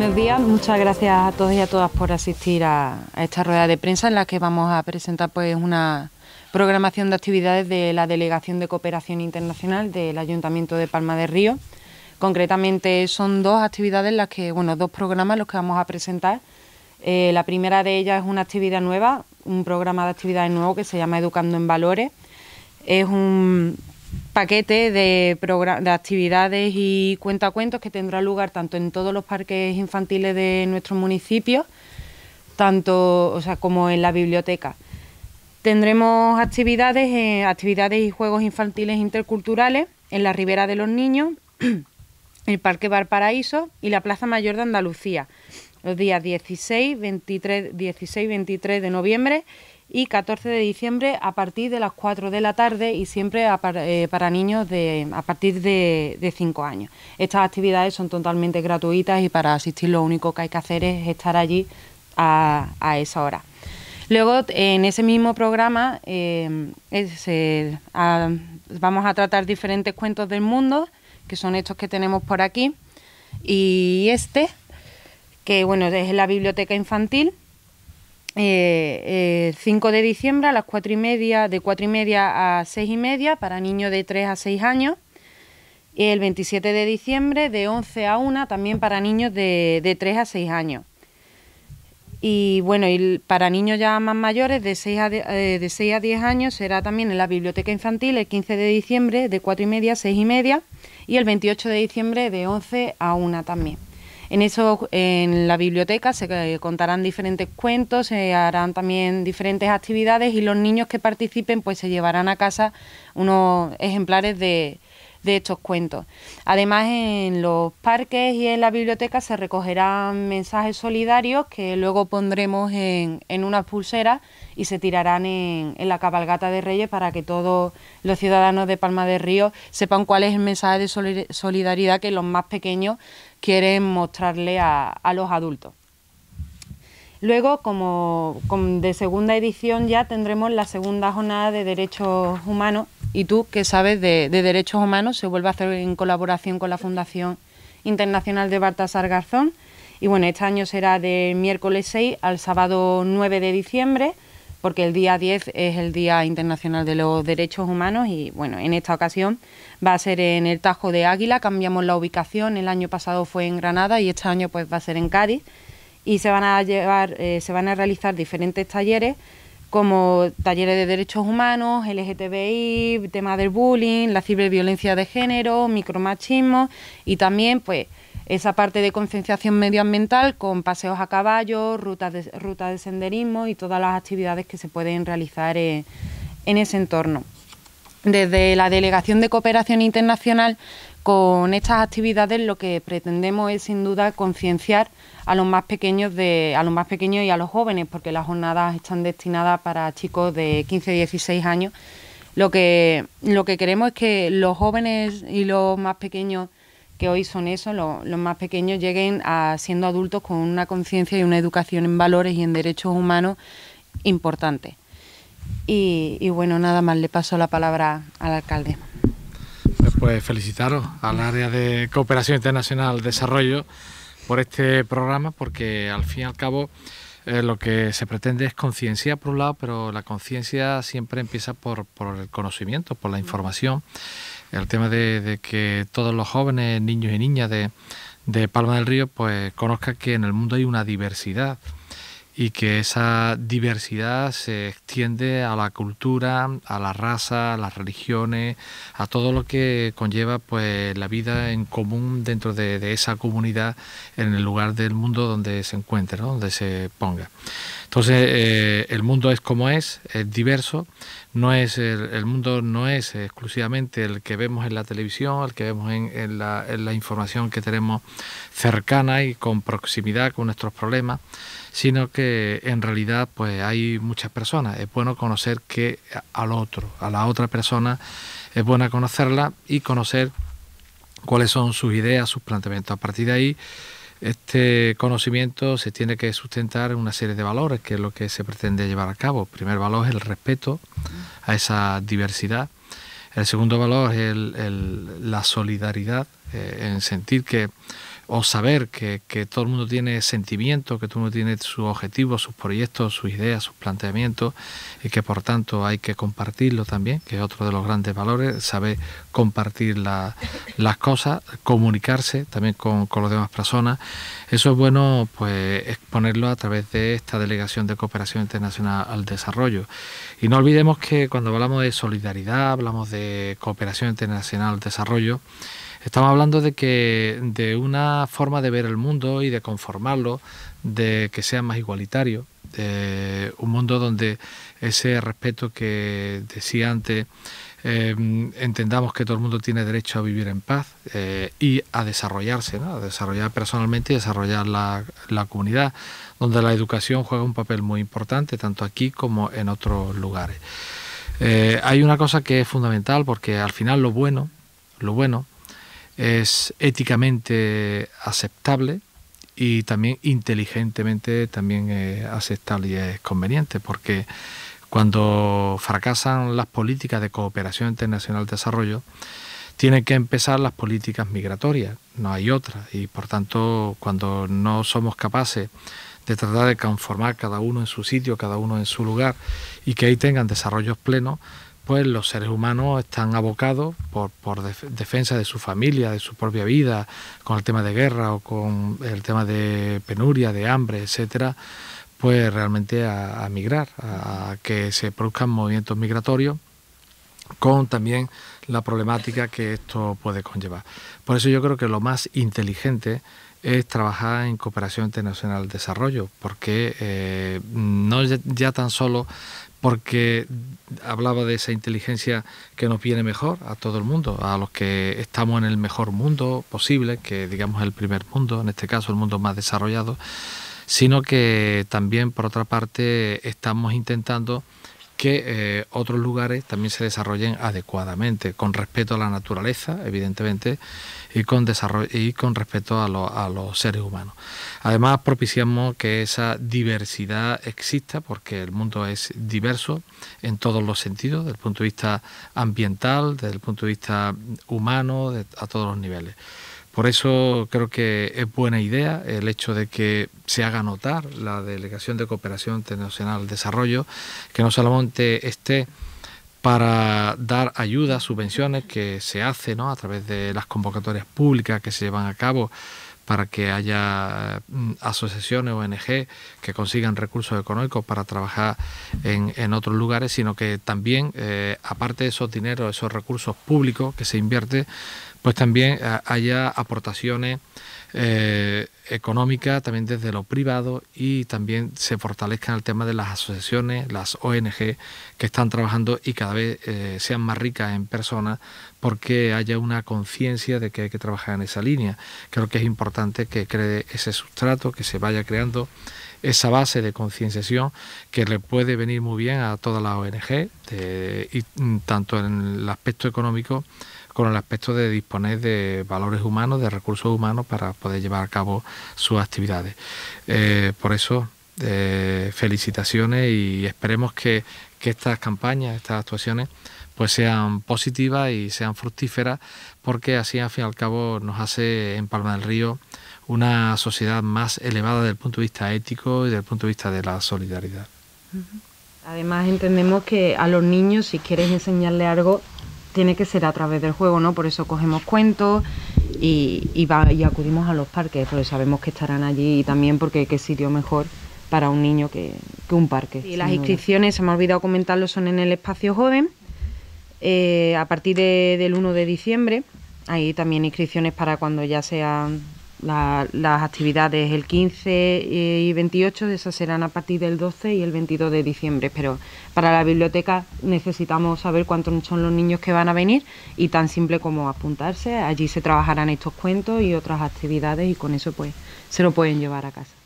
buenos días. Muchas gracias a todos y a todas por asistir a, esta rueda de prensa en la que vamos a presentar pues una programación de actividades de la Delegación de Cooperación Internacional del Ayuntamiento de Palma de Río. Concretamente son dos actividades las que, bueno, dos programas los que vamos a presentar. Eh, la primera de ellas es una actividad nueva, un programa de actividades nuevo que se llama Educando en Valores. Es un, paquete de, de actividades y cuentacuentos que tendrá lugar tanto en todos los parques infantiles de nuestro municipios, tanto o sea, como en la biblioteca. Tendremos actividades, eh, actividades y juegos infantiles interculturales en la Ribera de los Niños, el Parque Valparaíso y la Plaza Mayor de Andalucía, los días 16, 23, 16 23 de noviembre y 14 de diciembre a partir de las 4 de la tarde y siempre eh, para niños de, a partir de, 5 años. Estas actividades son totalmente gratuitas y para asistir lo único que hay que hacer es estar allí a, esa hora. Luego, en ese mismo programa, eh, vamos a tratar diferentes cuentos del mundo, que son estos que tenemos por aquí, y este, que bueno, es la biblioteca infantil ...el eh, 5 eh, de diciembre a las 4 y media, de 4 y media a 6 y media para niños de 3 a 6 años. El 27 de diciembre de 11 a 1 también para niños de, 3 a 6 años. Y bueno, para niños ya más mayores de 6, a eh, de, 6 a 10 años será también en la biblioteca infantil el 15 de diciembre de 4 y media a 6 y media y el 28 de diciembre de 11 a 1 también. En, eso, en la biblioteca se eh, contarán diferentes cuentos, se harán también diferentes actividades y los niños que participen pues se llevarán a casa unos ejemplares de, de estos cuentos. Además, en los parques y en la biblioteca se recogerán mensajes solidarios que luego pondremos en, en unas pulseras y se tirarán en, en, la cabalgata de Reyes para que todos los ciudadanos de Palma de Río sepan cuál es el mensaje de solidaridad que los más pequeños quieren mostrarle a, los adultos. Luego, como, de segunda edición, ya tendremos la segunda jornada de derechos humanos y tú, que sabes de, derechos humanos, se vuelve a hacer en colaboración con la Fundación Internacional de Bartasar Garzón. Y bueno, este año será de miércoles 6 al sábado 9 de diciembre porque el día 10 es el Día Internacional de los Derechos Humanos y bueno, en esta ocasión va a ser en el Tajo de Águila, cambiamos la ubicación, el año pasado fue en Granada y este año pues va a ser en Cádiz y se van a llevar, eh, se van a realizar diferentes talleres como talleres de derechos humanos, LGTBI, tema del bullying, la ciberviolencia de género, micromachismo y también pues esa parte de concienciación medioambiental con paseos a caballo, rutas de, ruta de senderismo y todas las actividades que se pueden realizar eh, en, ese entorno. Desde la Delegación de Cooperación Internacional, con estas actividades lo que pretendemos es sin duda concienciar a los más pequeños de, a los más pequeños y a los jóvenes, porque las jornadas están destinadas para chicos de 15 16 años. Lo que, lo que queremos es que los jóvenes y los más pequeños que hoy son eso, los más pequeños, lleguen a siendo adultos con una conciencia y una educación en valores y en derechos humanos importante. Y, bueno, nada más le paso la palabra al alcalde. Pues felicitaros al área de cooperación internacional desarrollo por este programa, porque al fin y al cabo eh, lo que se pretende es conciencia por un lado, pero la conciencia siempre empieza por, por el conocimiento, por la información el tema de, que todos los jóvenes, niños y niñas de, Palma del Río, pues conozcan que en el mundo hay una diversidad y que esa diversidad se extiende a la cultura, a la raza, a las religiones, a todo lo que conlleva pues la vida en común dentro de, esa comunidad en el lugar del mundo donde se encuentre, donde se ponga. Entonces, eh, el mundo es como es, es diverso, no es el, mundo no es exclusivamente el que vemos en la televisión, el que vemos en, la, en la información que tenemos cercana y con proximidad con nuestros problemas, sino que en realidad pues hay muchas personas. Es bueno conocer que al otro, a la otra persona, es bueno conocerla y conocer cuáles son sus ideas, sus planteamientos. A partir de ahí, este conocimiento se tiene que sustentar en una serie de valores, que es lo que se pretende llevar a cabo. El primer valor es el respeto a esa diversidad. El segundo valor es la solidaridad, eh, en sentir que o saber que, todo el mundo tiene sentimientos... que todo el mundo tiene sus objetivos, sus proyectos, sus ideas, sus planteamientos, y que por tanto hay que compartirlo también, que es otro de los grandes valores, saber compartir las cosas, comunicarse también con, con las demás personas. Eso es bueno pues exponerlo a través de esta delegación de cooperación internacional al desarrollo. Y no olvidemos que cuando hablamos de solidaridad, hablamos de cooperación internacional al desarrollo, Estamos hablando de que de una forma de ver el mundo y de conformarlo, de que sea más igualitario, de un mundo donde ese respeto que decía antes em, entendamos que todo el mundo tiene derecho a vivir en paz eh, y a desarrollarse, a desarrollar personalmente y desarrollar la, comunidad, donde la educación juega un papel muy importante, tanto aquí como en otros lugares. Eh, hay una cosa que es fundamental porque al final lo bueno, lo bueno es éticamente aceptable y también inteligentemente también eh, aceptable y es conveniente, porque cuando fracasan las políticas de cooperación internacional de desarrollo, tienen que empezar las políticas migratorias, no hay otra, y por tanto cuando no somos capaces de tratar de conformar cada uno en su sitio, cada uno en su lugar, y que ahí tengan desarrollos plenos, pues los seres humanos están abocados por, defensa de su familia, de su propia vida, con el tema de guerra o con el tema de penuria, de hambre, etcétera, pues realmente a, migrar, a que se produzcan movimientos migratorios con también la problemática que esto puede conllevar. Por eso yo creo que lo más inteligente es trabajar en cooperación internacional de desarrollo, porque eh, no ya, ya tan solo porque hablaba de esa inteligencia que nos viene mejor a todo el mundo, a los que estamos en el mejor mundo posible, que digamos el primer mundo, en este caso el mundo más desarrollado, sino que también por otra parte estamos intentando que eh, otros lugares también se desarrollen adecuadamente, con respeto a la naturaleza, evidentemente, y con, desarrollo, y con respeto a, los seres humanos. Además, propiciamos que esa diversidad exista, porque el mundo es diverso en todos los sentidos, desde el punto de vista ambiental, desde el punto de vista humano, a todos los niveles. Por eso creo que es buena idea el hecho de que se haga notar la Delegación de Cooperación Internacional al Desarrollo, que no solamente esté para dar ayudas, subvenciones que se hace ¿no? a través de las convocatorias públicas que se llevan a cabo para que haya mm, asociaciones, ONG que consigan recursos económicos para trabajar en, otros lugares, sino que también, eh, aparte de esos dineros, esos recursos públicos que se invierte, pues también eh, haya aportaciones eh, económicas, también desde lo privado y también se fortalezcan el tema de las asociaciones, las ONG que están trabajando y cada vez eh, sean más ricas en personas porque haya una conciencia de que hay que trabajar en esa línea. Creo que es importante que cree ese sustrato, que se vaya creando esa base de concienciación que le puede venir muy bien a todas las ONG, y, mm, tanto en el aspecto económico, con el aspecto de disponer de valores humanos, de recursos humanos para poder llevar a cabo sus actividades. Eh, por eso, eh, felicitaciones y esperemos que, que estas campañas, estas actuaciones, pues sean positivas y sean fructíferas, porque así al fin y al cabo nos hace en Palma del Río una sociedad más elevada desde el punto de vista ético y desde el punto de vista de la solidaridad. Además entendemos que a los niños si quieres enseñarle algo tiene que ser a través del juego, ¿no? Por eso cogemos cuentos y, acudimos a los parques, porque sabemos que estarán allí y también porque qué sitio mejor para un niño que, un parque. Y las inscripciones, se me ha olvidado comentarlo, son en el espacio joven, eh, a partir del 1 de diciembre. Hay también inscripciones para cuando ya sean las actividades el 15 eh, y 28, esas serán a partir del 12 y el 22 de diciembre, pero para la biblioteca necesitamos saber cuántos son los niños que van a venir y tan simple como apuntarse. Allí se trabajarán estos cuentos y otras actividades y con eso pues se lo pueden llevar a casa.